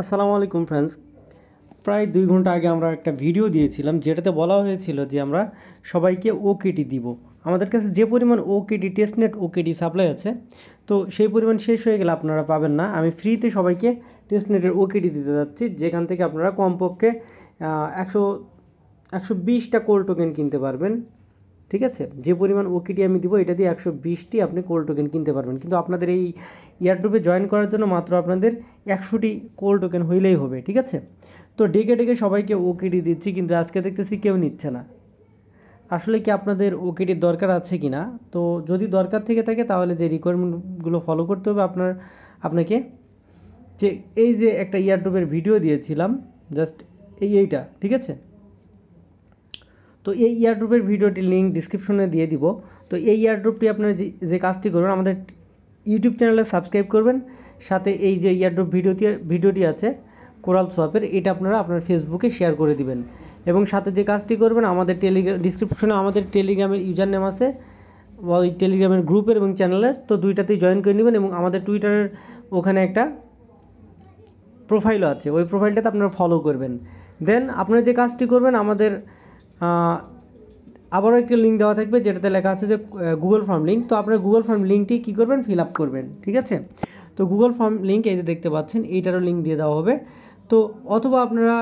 আসসালামু আলাইকুম ফ্রেন্ডস প্রায় দুই ঘন্টা আগে আমরা একটা ভিডিও দিয়েছিলাম যেটাতে বলা হয়েছিল যে আমরা সবাইকে ওকেটি দিব আমাদের কাছে যে পরিমাণ ওকেডি টেস্টনেট ওকেডি সাপ্লাই আছে তো সেই পরিমাণ শেষ হয়ে গেলে আপনারা পাবেন না আমি ফ্রিতে সবাইকে টেস্টনেটের ওকেডি দিতে যাচ্ছি যেখান থেকে আপনারা কমপক্ষে একশো একশো বিশটা কোল টোকেন কিনতে পারবেন ঠিক আছে যে পরিমাণ ওকিটি আমি দিব এটা দিয়ে একশো বিশটি আপনি কোল্ড টোকেন কিনতে পারবেন কিন্তু আপনাদের এই ইয়ারড্রপে জয়েন করার জন্য মাত্র আপনাদের একশোটি কোল্ড টোকেন হইলেই হবে ঠিক আছে তো ডেকে ডেকে সবাইকে ওকিটি দিচ্ছি কিন্তু আজকে দেখতেছি কেউ নিচ্ছে না আসলে কি আপনাদের ওকিটির দরকার আছে কি না তো যদি দরকার থেকে থাকে তাহলে যে রিকোয়ারমেন্টগুলো ফলো করতে হবে আপনার আপনাকে যে এই যে একটা ইয়ারড্রপের ভিডিও দিয়েছিলাম জাস্ট এই এইটা ঠিক আছে তো এই ইয়ারড্রপের ভিডিওটি লিঙ্ক ডিসক্রিপশনে দিয়ে দিব তো এই ইয়ারড্রপটি আপনার যে কাজটি করবেন আমাদের ইউটিউব চ্যানেলে সাবস্ক্রাইব করবেন সাথে এই যে ইয়ারড্রপ ভিডিওটি ভিডিওটি আছে কোরাল সোয়াপের এটা আপনারা আপনার ফেসবুকে শেয়ার করে দিবেন এবং সাথে যে কাজটি করবেন আমাদের টেলিগ্রাম ডিসক্রিপশনে আমাদের টেলিগ্রামের ইউজার নেম আছে ওই টেলিগ্রামের গ্রুপের এবং চ্যানেলের তো দুইটাতেই জয়েন করে নেবেন এবং আমাদের টুইটারের ওখানে একটা প্রোফাইলও আছে ওই প্রোফাইলটাতে আপনারা ফলো করবেন দেন আপনারা যে কাজটি করবেন আমাদের আবারও একটা লিঙ্ক দেওয়া থাকবে যেটাতে লেখা আছে যে গুগল ফর্ম লিঙ্ক তো আপনার গুগল ফর্ম লিঙ্কটি কী করবেন ফিল আপ করবেন ঠিক আছে তো গুগল ফর্ম লিঙ্ক এই যে দেখতে পাচ্ছেন এইটারও লিঙ্ক দিয়ে দেওয়া হবে তো অথবা আপনারা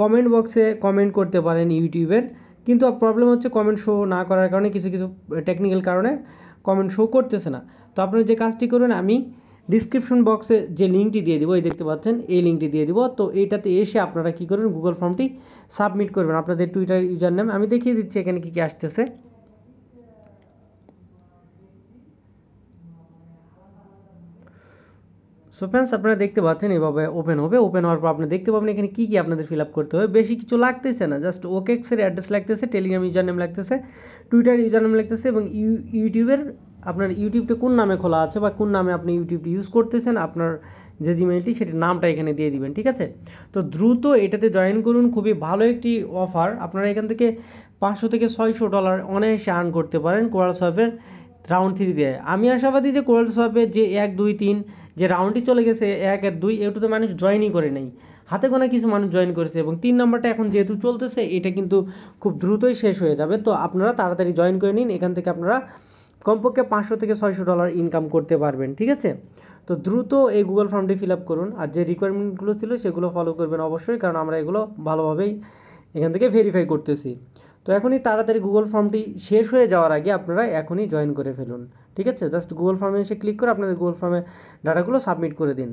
কমেন্ট বক্সে কমেন্ট করতে পারেন ইউটিউবের কিন্তু প্রবলেম হচ্ছে কমেন্ট শো না করার কারণে কিছু কিছু টেকনিক্যাল কারণে কমেন্ট শো করতেছে না তো আপনারা যে কাজটি করবেন আমি ডিসক্রিপশন বক্সে যে লিঙ্কটি দিয়ে দিব এই দেখতে পাচ্ছেন এই লিঙ্কটি দিয়ে দিব তো এইটাতে এসে আপনারা কি করবেন গুগল ফর্মটি সাবমিট করবেন আপনাদের টুইটার ইউজার নেম আমি দেখিয়ে দিচ্ছি এখানে কী কী আসতেছে সো ফ্রেন্ডস আপনারা দেখতে পাচ্ছেন এইভাবে ওপেন হবে ওপেন হওয়ার পর আপনি দেখতে পাবেন এখানে কী কী আপনাদের ফিল আপ করতে হবে বেশি কিছু লাগতেছে না জাস্ট ওকেক্সের অ্যাড্রেস লাগতেছে টেলিগ্রাম ইউজার নেম লাগতেছে টুইটার ইউজার নেম লাগতেছে এবং ইউটিউবের আপনার ইউটিউবটা কোন নামে খোলা আছে বা কোন নামে আপনি ইউটিউবটি ইউজ করতেছেন আপনার যে জিমেলটি সেটির নামটা এখানে দিয়ে দিবেন ঠিক আছে তো দ্রুত এটাতে জয়েন করুন খুবই ভালো একটি অফার আপনারা এখান থেকে পাঁচশো থেকে ছয়শো ডলার অনায়াসে আর্ন করতে পারেন কোরাল সফের রাউন্ড থ্রি দিয়ে আমি আশাবাদী যে কোরাল সফের যে এক দুই তিন যে রাউন্ডটি চলে গেছে এক এক দুই তো মানুষ জয়েনই করে নেই হাতে গোনা কিছু মানুষ জয়েন করেছে এবং তিন নম্বরটা এখন যেহেতু চলতেছে এটা কিন্তু খুব দ্রুতই শেষ হয়ে যাবে তো আপনারা তাড়াতাড়ি জয়েন করে নিন এখান থেকে আপনারা কমপক্ষে পাঁচশো থেকে ছয়শো ডলার ইনকাম করতে পারবেন ঠিক আছে তো দ্রুত এই গুগল ফর্মটি ফিল আপ করুন আর যে রিকোয়ারমেন্টগুলো ছিল সেগুলো ফলো করবেন অবশ্যই কারণ আমরা এগুলো ভালোভাবেই এখান থেকে ভেরিফাই করতেছি তো এখনই তাড়াতাড়ি গুগল ফর্মটি শেষ হয়ে যাওয়ার আগে আপনারা এখনই জয়েন করে ফেলুন ঠিক আছে জাস্ট গুগল ফর্মে এসে ক্লিক করে আপনাদের গুগল ফর্মে ডাটাগুলো সাবমিট করে দিন